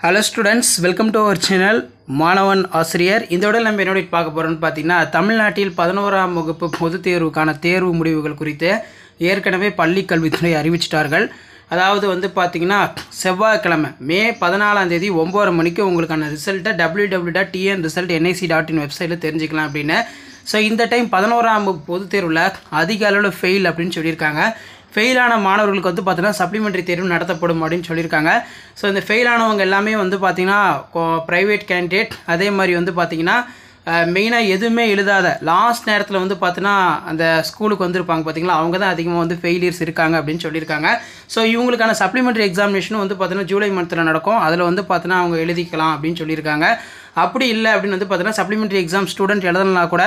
hello students welcome to our channel மாணவன் ஆசிரியர் இதோட நம்ம என்னோட பார்க்க போகிறோம்னு பார்த்தீங்கன்னா தமிழ்நாட்டில் பதினோராம் வகுப்பு பொதுத் தேர்வுக்கான தேர்வு முடிவுகள் குறித்து ஏற்கனவே பள்ளி கல்வித்துறை அறிவிச்சிட்டார்கள் அதாவது வந்து பார்த்திங்கன்னா செவ்வாய்க்கிழமை மே பதினாலாம் தேதி ஒம்பது மணிக்கு உங்களுக்கான ரிசல்ட்டை W W dot TN result NIC dot in வெப்சைட்டில் தெரிஞ்சுக்கலாம் அப்படின்னு ஸோ இந்த டைம் பதினோராம் பொதுத் தேர்வில் அதிக அளவில் ஃபெயில் அப்படின்னு சொல்லியிருக்காங்க ஃபெயிலான மாணவர்களுக்கு வந்து பார்த்தீங்கன்னா சப்ளிமெண்ட்ரி தேர்வு நடத்தப்படும் அப்படின்னு சொல்லியிருக்காங்க ஸோ இந்த ஃபெயிலானவங்க எல்லாமே வந்து பார்த்திங்கன்னா ப்ரைவேட் கேண்டிடேட் அதே மாதிரி வந்து பார்த்திங்கன்னா மெயினாக எதுவுமே எழுதாத லாஸ்ட் நேரத்தில் வந்து பார்த்தீங்கன்னா அந்த ஸ்கூலுக்கு வந்திருப்பாங்க பார்த்தீங்களா அவங்க தான் அதிகமாக வந்து ஃபெயிலியர்ஸ் இருக்காங்க அப்படின்னு சொல்லியிருக்காங்க ஸோ இவங்களுக்கான சப்ளிமெண்ட்ரி எக்ஸாமினேஷனும் வந்து பார்த்தீங்கன்னா ஜூலை மந்தத்தில் நடக்கும் அதில் வந்து பார்த்தீங்கன்னா அவங்க எழுதிக்கலாம் அப்படின்னு சொல்லியிருக்காங்க அப்படி இல்லை அப்படின்னு வந்து பார்த்தீங்கன்னா சப்ளிமெண்ட்ரி எக்ஸாம் ஸ்டூடெண்ட் எழுதலனா கூட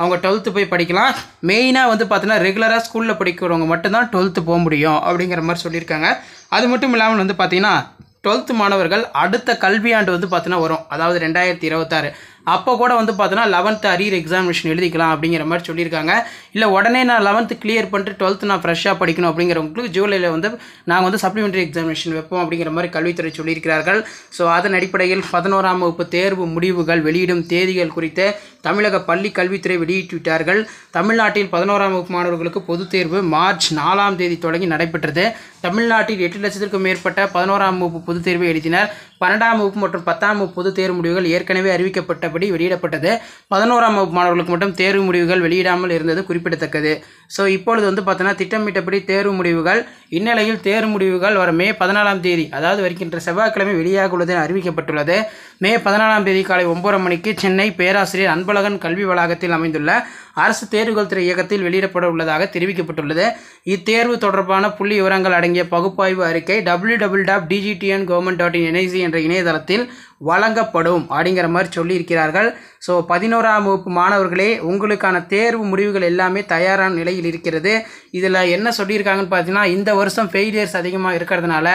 அவங்க டுவெல்த்து போய் படிக்கலாம் மெயினாக வந்து பார்த்தீங்கன்னா ரெகுலராக ஸ்கூலில் படிக்கிறவங்க மட்டும்தான் டுவெல்த்து போக முடியும் அப்படிங்கிற மாதிரி சொல்லியிருக்காங்க அது மட்டும் இல்லாமல் வந்து பார்த்திங்கன்னா டுவெல்த்து மாணவர்கள் அடுத்த கல்வியாண்டு வந்து பார்த்தீங்கன்னா வரும் அதாவது ரெண்டாயிரத்தி இருபத்தாறு அப்போ கூட வந்து பார்த்தோன்னா லெவன்த்து அரியர் எக்ஸாமினேஷன் எழுதிக்கலாம் அப்படிங்கிற மாதிரி சொல்லியிருக்காங்க இல்லை உடனே நான் லெவன்த்து கிளியர் பண்ணிட்டு டுவெல்த்து நான் ஃப்ரெஷ்ஷாக படிக்கணும் அப்படிங்கிறவங்களுக்கு ஜூலையில் வந்து நாங்கள் வந்து சப்ளிமெண்ட்ரி எக்ஸாமினேஷன் வைப்போம் அப்படிங்கிற மாதிரி கல்வித்துறை சொல்லியிருக்கிறார்கள் ஸோ அதன் அடிப்படையில் பதினோராம் வகுப்பு தேர்வு முடிவுகள் வெளியிடும் தேதிகள் குறித்து தமிழக பள்ளி கல்வித்துறை வெளியிட்டுவிட்டார்கள் தமிழ்நாட்டில் பதினோராம் வகுப்பு மாணவர்களுக்கு பொதுத் தேர்வு மார்ச் நாலாம் தேதி தொடங்கி நடைபெற்றது தமிழ்நாட்டில் எட்டு லட்சத்திற்கும் மேற்பட்ட பதினோராம் வகுப்பு பொதுத் தேர்வை எழுதினர் பன்னெண்டாம் வகுப்பு மற்றும் பத்தாம் வகுப்பு பொது தேர்வு முடிவுகள் ஏற்கனவே அறிவிக்கப்பட்டபடி வெளியிடப்பட்டது பதினோராம் வகுப்பு மாணவர்களுக்கு மட்டும் தேர்வு முடிவுகள் வெளியிடாமல் இருந்தது குறிப்பிடத்தக்கது ஸோ இப்பொழுது வந்து பார்த்தோன்னா திட்டமிட்டபடி தேர்வு முடிவுகள் இந்நிலையில் தேர் முடிவுகள் வரும் மே பதினாலாம் தேதி அதாவது வருகின்ற செவ்வாய்க்கிழமை வெளியாக உள்ளது என அறிவிக்கப்பட்டுள்ளது மே பதினாலாம் தேதி காலை ஒன்பது மணிக்கு சென்னை பேராசிரியர் அன்பழகன் கல்வி வளாகத்தில் அமைந்துள்ள அரசு தேர்வுகள் துறை இயக்கத்தில் வெளியிடப்பட உள்ளதாக தெரிவிக்கப்பட்டுள்ளது இத்தேர்வு தொடர்பான புள்ளி விவரங்கள் அடங்கிய பகுப்பாய்வு அறிக்கை W double dot DGTN government dot NIC என்ற இணையதளத்தில் வழங்கப்படும் அப்படிங்கிற மாதிரி சொல்லியிருக்கிறார்கள் ஸோ பதினோராம் வகுப்பு மாணவர்களே உங்களுக்கான தேர்வு முடிவுகள் எல்லாமே தயாரான நிலையில் இருக்கிறது இதில் என்ன சொல்லியிருக்காங்கன்னு பார்த்தீங்கன்னா இந்த வருஷம் ஃபெயிலியர்ஸ் அதிகமாக இருக்கிறதுனால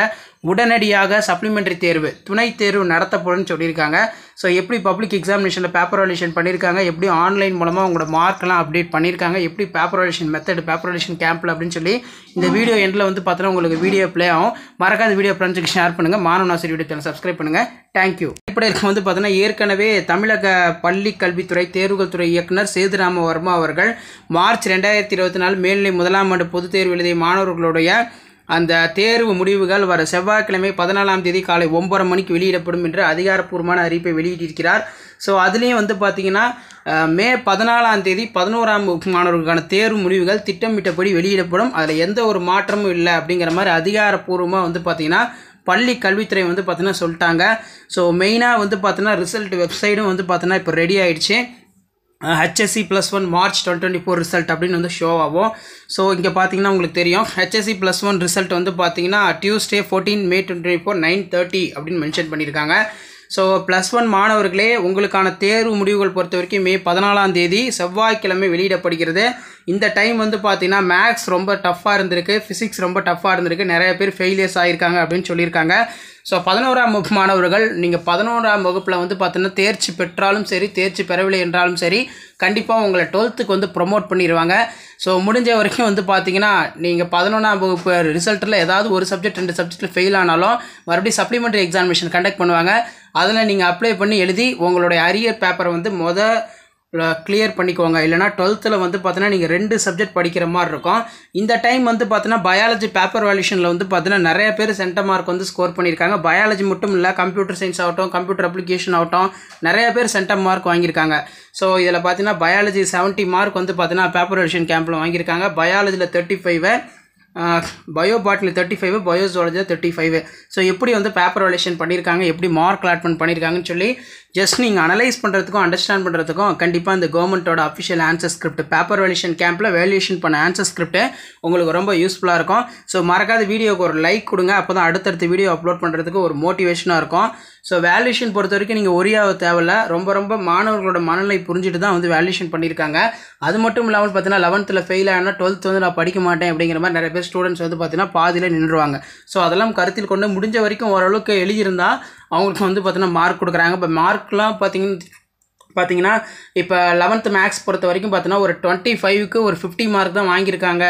உடனடியாக சப்ளிமெண்ட்ரி தேர்வு துணை தேர்வு நடத்தப்படும்னு சொல்லியிருக்காங்க ஸோ எப்படி பப்ளிக் எக்ஸாமினேஷனில் பேப்பர் வேலேஷன் பண்ணியிருக்காங்க எப்படி ஆன்லைன் மூலமாக உங்களோட மார்க்கெலாம் அப்டேட் பண்ணியிருக்காங்க எப்படி paper valuation method paper valuation கேம்பில் அப்படின்னு சொல்லி இந்த வீடியோ எண்டில் வந்து பார்த்தோன்னா உங்களுக்கு வீடியோ ப்ளே ஆகும் மறக்காத வீடியோ ஃப்ரெண்ட்ஸுக்கு ஷேர் பண்ணுங்கள் நாசிரி வீடியோ சேனல் சப்ஸ்கிரைப் பண்ணுங்கள் தேங்க்யூ இப்படி இருக்க வந்து பார்த்தோன்னா ஏற்கனவே தமிழக பள்ளி கல்வித்துறை தேர்வுகள் துறை இயக்குனர் சேதுராம வர்மா அவர்கள் மார்ச் ரெண்டாயிரத்தி இருபத்தி நாலு மேல்நிலை முதலாம் ஆண்டு பொதுத் தேர்வு எழுதிய மாணவர்களுடைய அந்த தேர்வு முடிவுகள் வர செவ்வாய்க்கிழமை பதினாலாம் தேதி காலை ஒன்பது மணிக்கு வெளியிடப்படும் என்று அதிகாரப்பூர்வமான அறிவிப்பை வெளியிட்டிருக்கிறார் ஸோ அதுலேயும் வந்து பார்த்திங்கன்னா மே பதினாலாம் தேதி பதினோராம் வகுப்பு மாணவர்களுக்கான தேர்வு முடிவுகள் திட்டமிட்டபடி வெளியிடப்படும் அதில் எந்த ஒரு மாற்றமும் இல்லை அப்படிங்கிற மாதிரி அதிகாரப்பூர்வமாக வந்து பார்த்திங்கன்னா பள்ளி கல்வித்துறை வந்து பார்த்திங்கன்னா சொல்லிட்டாங்க ஸோ மெயினாக வந்து பார்த்திங்கன்னா ரிசல்ட் வெப்சைட்டும் வந்து பார்த்திங்கன்னா இப்போ ரெடி ஆகிடுச்சு ஹெச்எஸ்சி ப்ளஸ் ஒன் மார்ச் டுவெல் டுவெண்ட்டி ஃபோர் ரிசல்ட் அப்படின்னு வந்து ஷோ ஆகும் ஸோ இங்கே பார்த்தீங்கன்னா உங்களுக்கு தெரியும் ஹெச்எஸ்சி ப்ளஸ் ஒன் ரிசல்ட் வந்து பார்த்தீங்கன்னா Tuesday fourteen May twenty four nine thirty அப்படின்னு மென்ஷன் பண்ணியிருக்காங்க ஸோ ப்ளஸ் ஒன் மாணவர்களே உங்களுக்கான தேர்வு முடிவுகள் பொறுத்த வரைக்கும் மே பதினாலாம் தேதி செவ்வாய்க்கிழமை வெளியிடப்படுகிறது இந்த டைம் வந்து பார்த்தீங்கன்னா மேக்ஸ் ரொம்ப டஃப்பாக இருந்திருக்கு ஃபிசிக்ஸ் ரொம்ப டஃப்பாக இருந்திருக்கு நிறைய பேர் ஃபெயிலியர்ஸ் ஆகியிருக்காங்க அப்படின்னு சொல்லியிருக்காங்க ஸோ பதினோராம் வகுப்பு மாணவர்கள் நீங்கள் பதினோராம் வகுப்பில் வந்து பார்த்தீங்கன்னா தேர்ச்சி பெற்றாலும் சரி தேர்ச்சி பெறவில்லை என்றாலும் சரி கண்டிப்பாக உங்களை டுவெல்த்துக்கு வந்து ப்ரொமோட் பண்ணிடுவாங்க ஸோ முடிஞ்ச வரைக்கும் வந்து பார்த்தீங்கன்னா நீங்கள் பதினொன்றாம் வகுப்பு ரிசல்ட்டில் ஏதாவது ஒரு சப்ஜெக்ட் ரெண்டு சப்ஜெக்ட்டில் ஃபெயில் ஆனாலும் மறுபடியும் சப்ளிமெண்ட்ரி எக்ஸாமினேஷன் கண்டக்ட் பண்ணுவாங்க அதில் நீங்கள் அப்ளை பண்ணி எழுதி உங்களுடைய அரியர் பேப்பரை வந்து மொதல் கிளியர் பண்ணிக்கோங்க இல்லைனா டுவெல்த்தில் வந்து பார்த்தீங்கன்னா நீங்கள் ரெண்டு சப்ஜெக்ட் படிக்கிற மாதிரி இருக்கும் இந்த டைம் வந்து பார்த்தீங்கன்னா பயாலஜி பேப்பர் வேல்யூஷனில் வந்து பார்த்தீங்கன்னா நிறைய பேர் சென்டர் மார்க் வந்து ஸ்கோர் பண்ணியிருக்காங்க பயாலஜி மட்டும் இல்லை கம்ப்யூட்டர் சயின்ஸ் ஆகட்டும் கம்ப்யூட்டர் அப்ளிகேஷன் ஆகட்டும் நிறைய பேர் சென்டர் மார்க் வாங்கியிருக்காங்க ஸோ இதில் பார்த்தீங்கன்னா பயாலஜி செவன்ட்டி மார்க் வந்து பார்த்தீங்கன்னா பேப்பர் வேல்யூஷன் கேம்பில் வாங்கியிருக்காங்க பயாலஜியில் தேர்ட்டி ஃபைவை பயோ பாட்டில் தேர்ட்டி ஃபைவ் ஜோலஜியில் தேர்ட்டி ஃபைவ் ஸோ எப்படி வந்து பேப்பர் வேலேஷன் பண்ணியிருக்காங்க எப்படி மார்க் அலாட்மெண்ட் பண்ணியிருக்காங்கன்னு சொல்லி ஜஸ்ட் நீங்கள் அனலைஸ் பண்ணுறதுக்கும் அண்டர்ஸ்டாண்ட் பண்ணுறதுக்கும் கண்டிப்பாக இந்த கவர்மெண்ட்டோட official answer script paper valuation கேம்பில் வேல்யூஷன் பண்ண ஆன்சர் ஸ்கிரிப்ட் உங்களுக்கு ரொம்ப யூஸ்ஃபுல்லாக இருக்கும் ஸோ மறக்காத வீடியோக்கு ஒரு லைக் கொடுங்க அப்போ தான் அடுத்தடுத்த வீடியோ அப்லோட் பண்ணுறதுக்கு ஒரு மோட்டிவேஷனாக இருக்கும் ஸோ வேல்யூஷன் பொறுத்த வரைக்கும் நீங்கள் ஒரியாவ தேவையில்ல ரொம்ப ரொம்ப மாணவர்களோட மனநிலை புரிஞ்சுட்டு தான் வந்து வேல்யூஷன் பண்ணியிருக்காங்க அது மட்டும் இல்லாமல் பார்த்தீங்கன்னா லெவன்த்தில் ஃபெயில் ஆனால் டுவெல்த் வந்து நான் படிக்க மாட்டேன் அப்படிங்கிற மாதிரி நிறைய பேர் ஸ்டூடெண்ட்ஸ் வந்து பார்த்தீங்கன்னா பாதியில் நின்றுவாங்க ஸோ அதெல்லாம் கருத்தில் கொண்டு முடிஞ்ச வரைக்கும் ஓரளவுக்கு எழுதியிருந்தால் அவங்களுக்கு வந்து பார்த்தீங்கன்னா மார்க் கொடுக்குறாங்க இப்போ மார்க்லாம் பார்த்தீங்கன்னா பார்த்தீங்கன்னா இப்போ லெவன்த்து மேக்ஸ் பொறுத்த வரைக்கும் பார்த்தீங்கன்னா ஒரு டுவெண்ட்டி ஃபைவ்க்கு ஒரு ஃபிஃப்டி மார்க் தான் வாங்கியிருக்காங்க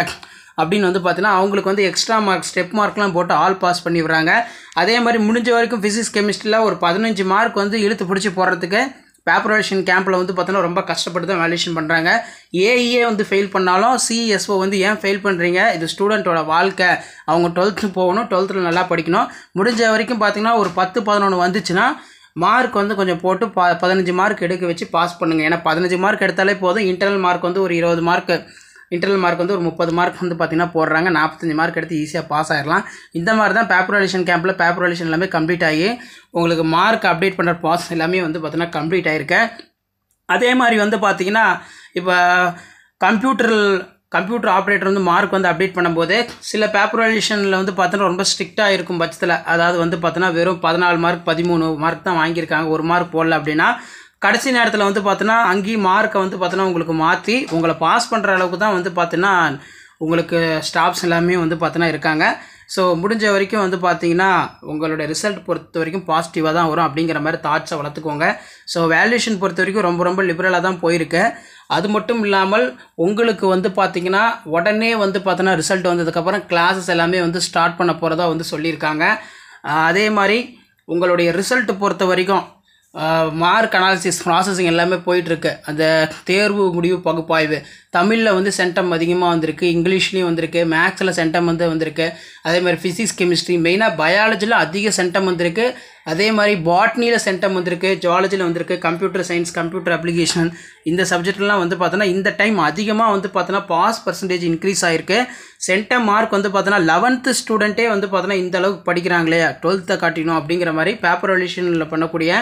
அப்படின்னு வந்து பார்த்தீங்கன்னா அவங்களுக்கு வந்து எக்ஸ்ட்ரா மார்க் ஸ்டெப் மார்க்லாம் போட்டு ஆல் பாஸ் பண்ணி விடுறாங்க அதே மாதிரி முடிஞ்ச வரைக்கும் ஃபிசிக்ஸ் கெமிஸ்ட்ரியில் ஒரு பதினஞ்சு மார்க் வந்து இழுத்து பிடிச்சி போடுறதுக்கு வேப்ரவேஷன் கேம்பில் வந்து பார்த்தோன்னா ரொம்ப கஷ்டப்பட்டு தான் வேல்யூஷன் பண்ணுறாங்க ஏஇஏ வந்து ஃபெயில் பண்ணாலும் சிஎஸ்ஓ e வந்து ஏன் ஃபெயில் பண்ணுறீங்க இது ஸ்டூடெண்ட்டோட வாழ்க்கை அவங்க டுவெல்த்து போகணும் டுவெல்த்தில் நல்லா படிக்கணும் முடிஞ்ச வரைக்கும் பார்த்திங்கன்னா ஒரு பத்து பதினொன்று வந்துச்சுன்னா மார்க் வந்து கொஞ்சம் போட்டு ப பதினஞ்சு மார்க் எடுக்க வச்சு பாஸ் பண்ணுங்கள் ஏன்னா பதினஞ்சு மார்க் எடுத்தாலே போதும் இன்டர்னல் மார்க் வந்து ஒரு இருபது மார்க்கு இன்டர்னல் மார்க் வந்து ஒரு முப்பது மார்க் வந்து பார்த்திங்கன்னா போடுறாங்க நாற்பத்தஞ்சு மார்க் எடுத்து ஈஸியாக பாஸ் ஆகிடலாம் இந்த மாதிரி தான் பேப்பரேஷன் கேம்பில் பேப்பரேஷன் எல்லாமே கம்ப்ளீட் ஆகி உங்களுக்கு மார்க் அப்டேட் பண்ணுற பாஸ் எல்லாமே வந்து பார்த்திங்கன்னா கம்ப்ளீட் ஆகிருக்கேன் அதே மாதிரி வந்து பார்த்திங்கன்னா இப்போ கம்ப்யூட்டர் கம்ப்யூட்டர் ஆப்ரேட்டர் வந்து மார்க் வந்து அப்டேட் பண்ணும்போது சில பேப்பரேஷனில் வந்து பார்த்தோன்னா ரொம்ப ஸ்ட்ரிக்டாக இருக்கும் பட்சத்தில் அதாவது வந்து பார்த்தோன்னா வெறும் பதினாலு மார்க் பதிமூணு மார்க் தான் வாங்கியிருக்காங்க ஒரு மார்க் போடல அப்படின்னா கடைசி நேரத்தில் வந்து பார்த்தோன்னா அங்கேயும் மார்க்கை வந்து பார்த்தோன்னா உங்களுக்கு மாற்றி உங்களை பாஸ் பண்ணுற அளவுக்கு தான் வந்து பார்த்தீங்கன்னா உங்களுக்கு ஸ்டாஃப்ஸ் எல்லாமே வந்து பார்த்தோன்னா இருக்காங்க ஸோ முடிஞ்ச வரைக்கும் வந்து பார்த்தீங்கன்னா உங்களோட ரிசல்ட் பொறுத்த வரைக்கும் பாசிட்டிவாக தான் வரும் அப்படிங்கிற மாதிரி தாட்ஸை வளர்த்துக்கோங்க ஸோ வேல்யூஷன் பொறுத்த வரைக்கும் ரொம்ப ரொம்ப லிபரலாக தான் போயிருக்கு அது மட்டும் இல்லாமல் உங்களுக்கு வந்து பார்த்திங்கன்னா உடனே வந்து பார்த்தோன்னா ரிசல்ட் வந்ததுக்கப்புறம் கிளாஸஸ் எல்லாமே வந்து ஸ்டார்ட் பண்ண போகிறதா வந்து சொல்லியிருக்காங்க அதே மாதிரி உங்களுடைய ரிசல்ட் பொறுத்த வரைக்கும் மார்க் அனாலிசிஸ் ப்ராசஸிங் எல்லாமே போயிட்டுருக்கு அந்த தேர்வு முடிவு பகுப்பாய்வு தமிழில் வந்து சென்டம் அதிகமாக வந்திருக்கு இங்கிலீஷ்லேயும் வந்திருக்கு மேக்ஸில் சென்டம் வந்து வந்திருக்கு அதே மாதிரி ஃபிசிக்ஸ் கெமிஸ்ட்ரி மெயினாக பயாலஜியில் அதிக சென்டம் வந்திருக்கு அதே மாதிரி பாட்னியில் சென்டம் வந்திருக்கு ஜுவாலஜியில் வந்திருக்கு கம்ப்யூட்டர் சயின்ஸ் கம்ப்யூட்டர் அப்ளிகேஷன் இந்த சப்ஜெக்ட்லாம் வந்து பார்த்தோன்னா இந்த டைம் அதிகமாக வந்து பார்த்தோன்னா பாஸ் பர்சன்டேஜ் இன்க்ரீஸ் ஆகிருக்கு சென்டம் மார்க் வந்து பார்த்தோன்னா லெவன்த்து ஸ்டூடெண்ட்டே வந்து பார்த்தோன்னா இந்த அளவுக்கு படிக்கிறாங்களே டுவெல்த்தை காட்டினோம் அப்படிங்கிற மாதிரி பேப்பர் ரொலியூஷனில் பண்ணக்கூடிய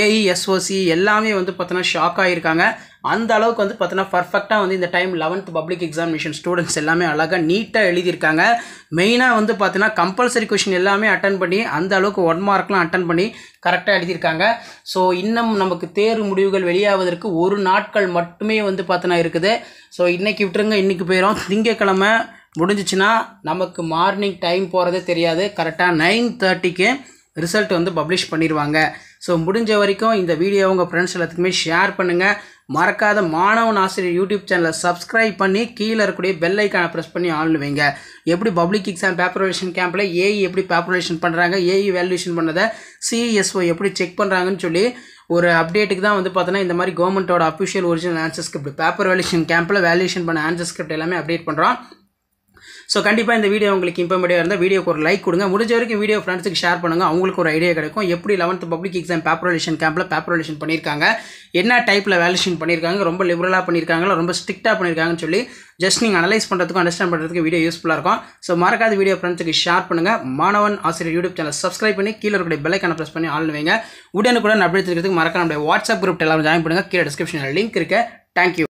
ஏஇ எஸ்ஓசி e, எல்லாமே வந்து பார்த்தோன்னா ஷாக் ஆகியிருக்காங்க அந்த அளவுக்கு வந்து பார்த்தோன்னா பர்ஃபெக்டாக வந்து இந்த time eleventh public examination students எல்லாமே அழகாக நீட்டாக எழுதியிருக்காங்க மெயினாக வந்து பார்த்தீங்கன்னா கம்பல்சரி கொஷின் எல்லாமே அட்டன் பண்ணி அந்த அளவுக்கு ஒன் மார்க்லாம் அட்டன் பண்ணி கரெக்டாக எழுதியிருக்காங்க ஸோ இன்னும் நமக்கு தேர்வு முடிவுகள் வெளியாவதற்கு ஒரு நாட்கள் மட்டுமே வந்து பார்த்தோன்னா இருக்குது ஸோ இன்றைக்கி விட்டுருங்க இன்றைக்கி போயிடும் திங்கக்கிழமை முடிஞ்சிச்சுன்னா நமக்கு மார்னிங் டைம் போகிறதே தெரியாது கரெக்டாக நைன் தேர்ட்டிக்கு ரிசல்ட் வந்து பப்ளிஷ் பண்ணிடுவாங்க ஸோ முடிஞ்ச வரைக்கும் இந்த வீடியோ உங்கள் ஃப்ரெண்ட்ஸ் எல்லாத்துக்குமே ஷேர் பண்ணுங்கள் மறக்காத மாணவன் ஆசிரியர் யூடியூப் சேனலை சப்ஸ்கிரைப் பண்ணி கீழே இருக்கக்கூடிய பெல் ஐக்கானை ப்ரெஸ் பண்ணி ஆன்ல வைங்க எப்படி பப்ளிக் எக்ஸாம் பேப்பரேஷன் கேம்பில் ஏஇ எப்படி பேப்பரேஷன் பண்ணுறாங்க ஏஇ வேல்யூஷன் பண்ணதை சிஎஸ்ஓ e எப்படி செக் பண்ணுறாங்கன்னு சொல்லி ஒரு அப்டேட்டுக்கு தான் வந்து பார்த்தோன்னா இந்த மாதிரி கவர்மெண்ட்டோட official original answer script paper valuation கேம்பில் வேல்யூஷன் பண்ண ஆன்சர் ஸ்கிரிப்ட் எல்லாமே அப்டேட் பண்ணுறோம் ஸோ கண்டிப்பாக இந்த வீடியோ உங்களுக்கு இம்பார்மேட்டிவாக இருந்தால் வீடியோக்கு ஒரு லைக் கொடுங்க முடிஞ்ச வரைக்கும் வீடியோ ஃப்ரெண்ட்ஸுக்கு ஷேர் பண்ணுங்கள் அவங்களுக்கு ஒரு ஐடியா கிடைக்கும் எப்படி லெவன்த் பப்ளிக் எக்ஸாம் பேப்பரேஷன் கேம்பில் பேப்பரேஷன் பண்ணியிருக்காங்க என்ன டைப்பில் வேலேஷன் பண்ணியிருக்காங்க ரொம்ப லிபரலாக பண்ணியிருக்காங்களா ரொம்ப ஸ்ட்ரிக்டாக பண்ணியிருக்காங்கன்னு சொல்லி ஜஸ்ட் நீங்கள் அனலைஸ் பண்ணுறதுக்கும் அண்டர்ஸ்டாண்ட் பண்ணுறதுக்கு வீடியோ யூஸ்ஃபுல்லாக இருக்கும் ஸோ மறக்காத வீடியோ ஃப்ரெண்ட்ஸுக்கு ஷேர் பண்ணுங்கள் மாணவன் ஆசிரியர் யூடியூப் சேனல் சப்ஸ்கிரைப் பண்ணி கீழே இருக்கிற பெல்லைக்கான ப்ரெஸ் பண்ணி ஆளுவீங்க வைங்க உடனுக்குடன் அப்டேட் இருக்கிறதுக்கு மறக்காம நம்முடைய வாட்ஸ்அப் குரூப் எல்லாம் ஜாயின் பண்ணுங்கள் கீழே டிஸ்கிரிப்ஷனில் லிங்க் இருக்குது தேங்க்யூ